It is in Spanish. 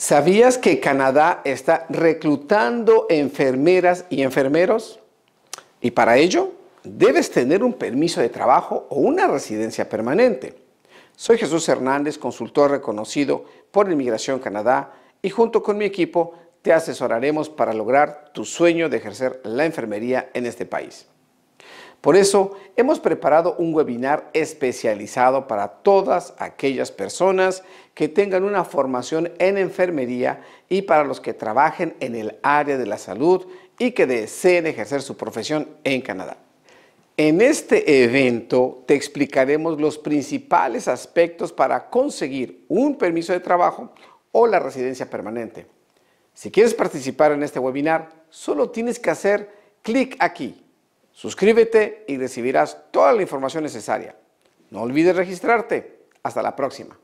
¿Sabías que Canadá está reclutando enfermeras y enfermeros? Y para ello debes tener un permiso de trabajo o una residencia permanente. Soy Jesús Hernández, consultor reconocido por Inmigración Canadá y junto con mi equipo te asesoraremos para lograr tu sueño de ejercer la enfermería en este país. Por eso hemos preparado un webinar especializado para todas aquellas personas que tengan una formación en enfermería y para los que trabajen en el área de la salud y que deseen ejercer su profesión en Canadá. En este evento te explicaremos los principales aspectos para conseguir un permiso de trabajo o la residencia permanente. Si quieres participar en este webinar, solo tienes que hacer clic aquí Suscríbete y recibirás toda la información necesaria. No olvides registrarte. Hasta la próxima.